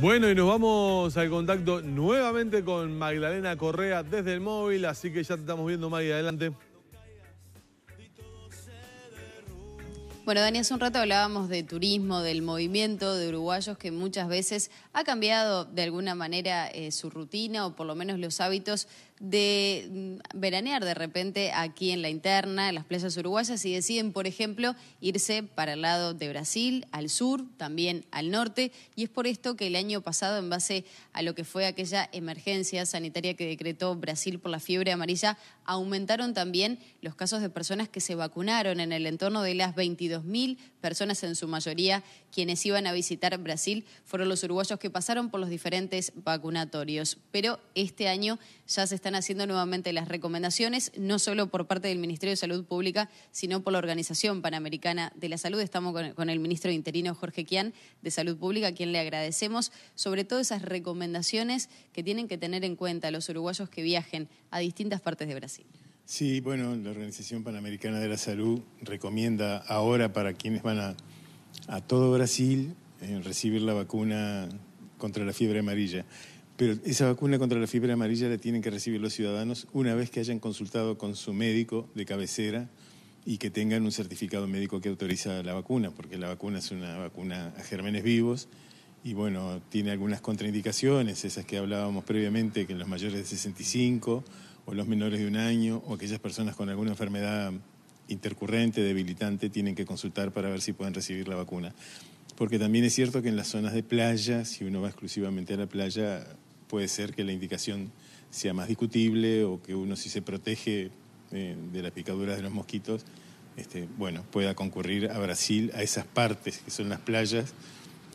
Bueno, y nos vamos al contacto nuevamente con Magdalena Correa desde el móvil, así que ya te estamos viendo, más adelante. Bueno, Dani, hace un rato hablábamos de turismo, del movimiento de uruguayos que muchas veces ha cambiado de alguna manera eh, su rutina o por lo menos los hábitos de mm, veranear de repente aquí en la interna, en las playas uruguayas, y deciden, por ejemplo, irse para el lado de Brasil, al sur, también al norte, y es por esto que el año pasado, en base a lo que fue aquella emergencia sanitaria que decretó Brasil por la fiebre amarilla, aumentaron también los casos de personas que se vacunaron en el entorno de las 22.000 personas, en su mayoría quienes iban a visitar Brasil, fueron los uruguayos que pasaron por los diferentes vacunatorios, pero este año ya se están haciendo nuevamente las recomendaciones, no solo por parte del Ministerio de Salud Pública, sino por la Organización Panamericana de la Salud. Estamos con, el ministro interino Jorge Quian de Salud Pública, a quien le agradecemos sobre todo esas recomendaciones que tienen que tener en cuenta los uruguayos que viajen a distintas partes de Brasil. Sí, bueno, la Organización Panamericana de la Salud recomienda ahora para quienes van a, todo Brasil eh, recibir la vacuna contra la fiebre amarilla. Pero esa vacuna contra la fiebre amarilla la tienen que recibir los ciudadanos una vez que hayan consultado con su médico de cabecera y que tengan un certificado médico que autoriza la vacuna, porque la vacuna es una vacuna a gérmenes vivos y bueno, tiene algunas contraindicaciones, esas que hablábamos previamente, que los mayores de 65 o los menores de un año o aquellas personas con alguna enfermedad intercurrente, debilitante, tienen que consultar para ver si pueden recibir la vacuna porque también es cierto que en las zonas de playa, si uno va exclusivamente a la playa, puede ser que la indicación sea más discutible o que uno si se protege eh, de las picaduras de los mosquitos, este, bueno, pueda concurrir a Brasil, a esas partes que son las playas,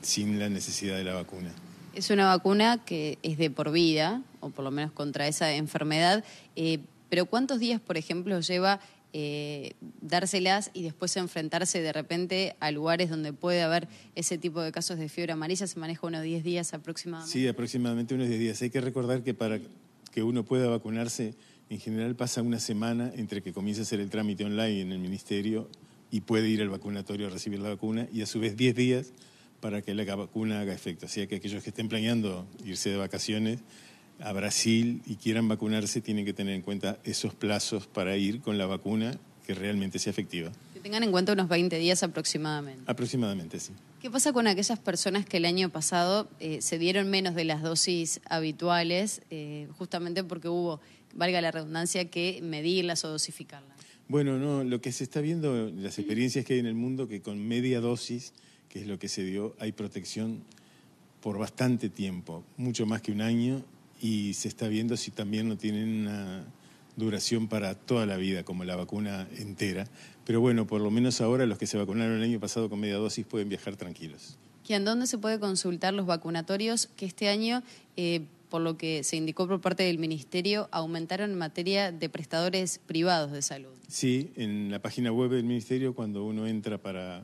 sin la necesidad de la vacuna. Es una vacuna que es de por vida, o por lo menos contra esa enfermedad, eh, pero ¿cuántos días, por ejemplo, lleva eh, dárselas y después enfrentarse de repente a lugares donde puede haber ese tipo de casos de fiebre amarilla, se maneja unos 10 días aproximadamente. Sí, aproximadamente unos 10 días. Hay que recordar que para que uno pueda vacunarse, en general pasa una semana entre que comienza a hacer el trámite online en el ministerio y puede ir al vacunatorio a recibir la vacuna y a su vez 10 días para que la vacuna haga efecto. Así que aquellos que estén planeando irse de vacaciones, a Brasil y quieran vacunarse, tienen que tener en cuenta esos plazos para ir con la vacuna que realmente sea efectiva. Que tengan en cuenta unos 20 días aproximadamente. Aproximadamente, sí. ¿Qué pasa con aquellas personas que el año pasado eh, se dieron menos de las dosis habituales, eh, justamente porque hubo, valga la redundancia, que medirlas o dosificarlas? Bueno, no, lo que se está viendo, las experiencias que hay en el mundo, que con media dosis, que es lo que se dio, hay protección por bastante tiempo, mucho más que un año y se está viendo si también no tienen una duración para toda la vida, como la vacuna entera. Pero bueno, por lo menos ahora los que se vacunaron el año pasado con media dosis pueden viajar tranquilos. ¿Y en dónde se puede consultar los vacunatorios que este año, eh, por lo que se indicó por parte del Ministerio, aumentaron en materia de prestadores privados de salud? Sí, en la página web del Ministerio, cuando uno entra para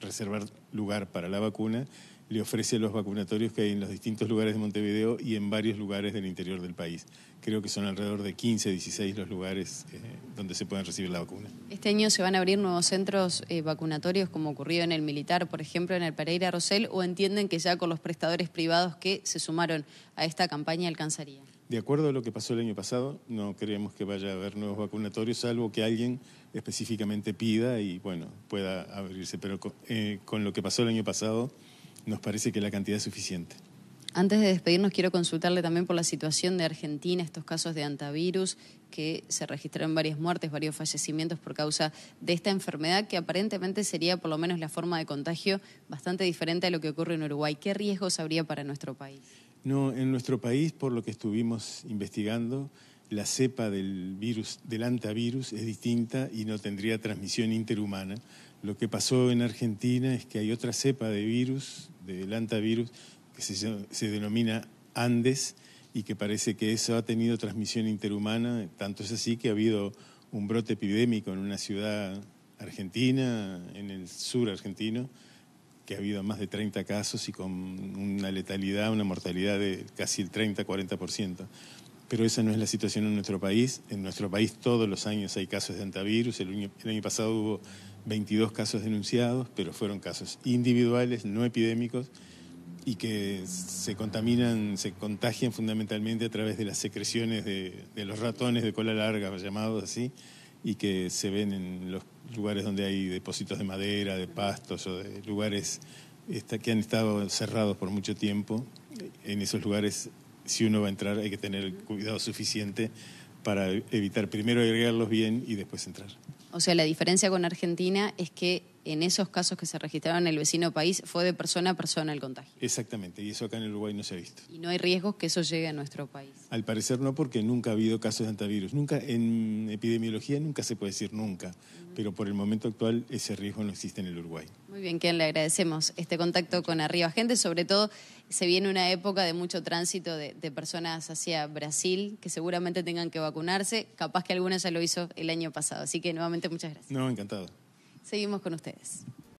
reservar lugar para la vacuna, le ofrece los vacunatorios que hay en los distintos lugares de Montevideo y en varios lugares del interior del país. Creo que son alrededor de 15, 16 los lugares eh, donde se pueden recibir la vacuna. Este año se van a abrir nuevos centros eh, vacunatorios, como ocurrió en el Militar, por ejemplo, en el Pereira Rosell, o entienden que ya con los prestadores privados que se sumaron a esta campaña alcanzaría? De acuerdo a lo que pasó el año pasado, no creemos que vaya a haber nuevos vacunatorios, salvo que alguien específicamente pida y, bueno, pueda abrirse. Pero eh, con lo que pasó el año pasado nos parece que la cantidad es suficiente. Antes de despedirnos, quiero consultarle también por la situación de Argentina, estos casos de antivirus que se registraron varias muertes, varios fallecimientos por causa de esta enfermedad que aparentemente sería por lo menos la forma de contagio bastante diferente a lo que ocurre en Uruguay. ¿Qué riesgos habría para nuestro país? No, en nuestro país, por lo que estuvimos investigando, la cepa del virus, del antivirus es distinta y no tendría transmisión interhumana lo que pasó en Argentina es que hay otra cepa de virus, del antivirus que se, denomina Andes y que parece que eso ha tenido transmisión interhumana. Tanto es así que ha habido un brote epidémico en una ciudad argentina, en el sur argentino, que ha habido más de 30 casos y con una letalidad, una mortalidad de casi el 30-40%. Pero esa no es la situación en nuestro país. En nuestro país todos los años hay casos de antivirus. el año pasado hubo 22 casos denunciados, pero fueron casos individuales, no epidémicos, y que se contaminan, se contagian fundamentalmente a través de las secreciones de, los ratones de cola larga, llamados así, y que se ven en los lugares donde hay depósitos de madera, de pastos o de lugares que han estado cerrados por mucho tiempo. En esos lugares, si uno va a entrar, hay que tener cuidado suficiente para evitar primero agregarlos bien y después entrar. O sea, la diferencia con Argentina es que en esos casos que se registraron en el vecino país fue de persona a persona el contagio. Exactamente, y eso acá en el Uruguay no se ha visto. Y no hay riesgos que eso llegue a nuestro país. Al parecer no, porque nunca ha habido casos de antivirus. Nunca, en epidemiología nunca se puede decir nunca, pero por el momento actual ese riesgo no existe en el Uruguay. Muy bien, quien le agradecemos este contacto con Arriba Gente, sobre todo se viene una época de mucho tránsito de, de personas hacia Brasil que seguramente tengan que vacunarse, capaz que alguna ya lo hizo el año pasado, así que nuevamente muchas gracias. No, encantado. Seguimos con ustedes.